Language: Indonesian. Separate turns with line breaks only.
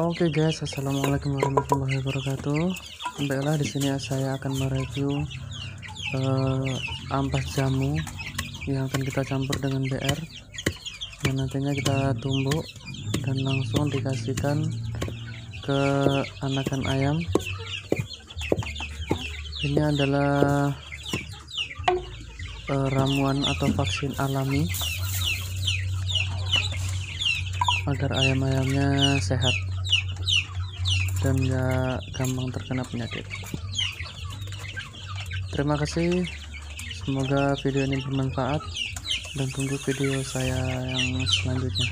Oke okay guys, assalamualaikum warahmatullahi wabarakatuh. Baiklah di sini saya akan mereview uh, ampas jamu yang akan kita campur dengan BR yang nantinya kita tumbuk dan langsung dikasihkan ke anakan ayam. Ini adalah uh, ramuan atau vaksin alami agar ayam-ayamnya sehat dan nggak gampang terkena penyakit terima kasih semoga video ini bermanfaat dan tunggu video saya yang selanjutnya